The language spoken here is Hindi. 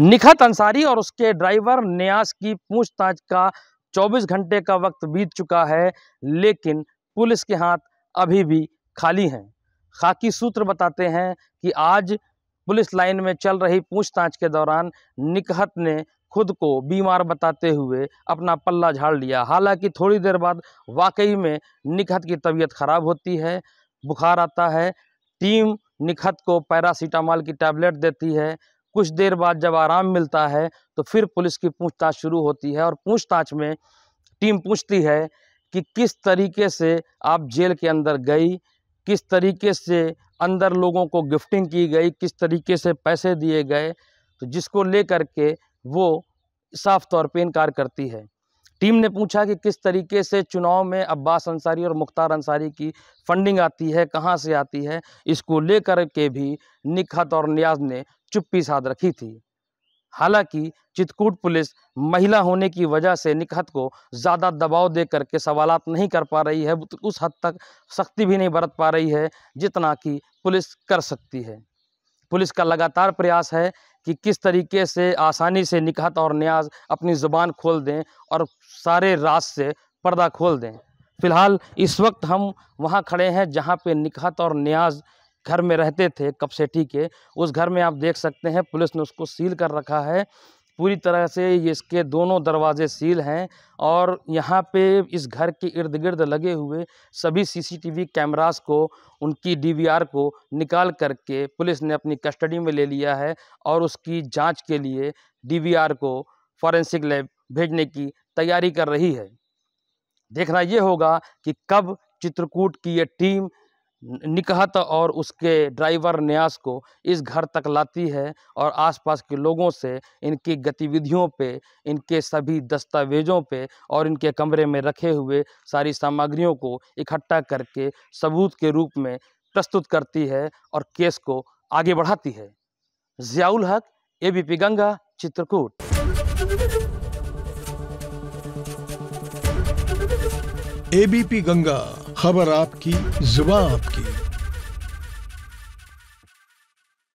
निखत अंसारी और उसके ड्राइवर न्यास की पूछताछ का 24 घंटे का वक्त बीत चुका है लेकिन पुलिस के हाथ अभी भी खाली हैं खाकी सूत्र बताते हैं कि आज पुलिस लाइन में चल रही पूछताछ के दौरान निकहत ने खुद को बीमार बताते हुए अपना पल्ला झाड़ लिया हालांकि थोड़ी देर बाद वाकई में निकहत की तबीयत खराब होती है बुखार आता है टीम निखत को पैरासीटामॉल की टैबलेट देती है कुछ देर बाद जब आराम मिलता है तो फिर पुलिस की पूछताछ शुरू होती है और पूछताछ में टीम पूछती है कि किस तरीके से आप जेल के अंदर गई किस तरीके से अंदर लोगों को गिफ्टिंग की गई किस तरीके से पैसे दिए गए तो जिसको ले के वो साफ तौर पर इनकार करती है टीम ने पूछा कि किस तरीके से चुनाव में अब्बास अंसारी और मुख्तार अंसारी की फंडिंग आती है कहाँ से आती है इसको लेकर के भी निखत और न्याज ने चुप्पी साध रखी थी हालांकि चित्रकूट पुलिस महिला होने की वजह से निकहत को ज़्यादा दबाव दे करके सवाल नहीं कर पा रही है तो उस हद तक सख्ती भी नहीं बरत पा रही है जितना कि पुलिस कर सकती है पुलिस का लगातार प्रयास है कि किस तरीके से आसानी से निकहत और न्याज अपनी ज़ुबान खोल दें और सारे राज से पर्दा खोल दें फिलहाल इस वक्त हम वहाँ खड़े हैं जहाँ पर निकहत और न्याज घर में रहते थे कपसेठी के उस घर में आप देख सकते हैं पुलिस ने उसको सील कर रखा है पूरी तरह से इसके दोनों दरवाजे सील हैं और यहाँ पे इस घर के इर्द गिर्द लगे हुए सभी सीसीटीवी कैमरास को उनकी डीवीआर को निकाल करके पुलिस ने अपनी कस्टडी में ले लिया है और उसकी जांच के लिए डीवीआर को फॉरेंसिक लैब भेजने की तैयारी कर रही है देखना ये होगा कि कब चित्रकूट की ये टीम निकहत और उसके ड्राइवर न्यास को इस घर तक लाती है और आसपास के लोगों से इनकी गतिविधियों पे इनके सभी दस्तावेज़ों पे और इनके कमरे में रखे हुए सारी सामग्रियों को इकट्ठा करके सबूत के रूप में प्रस्तुत करती है और केस को आगे बढ़ाती है Ziaul Haq A B P Ganga Chitrakoot ABP Ganga खबर आपकी जुबा आपकी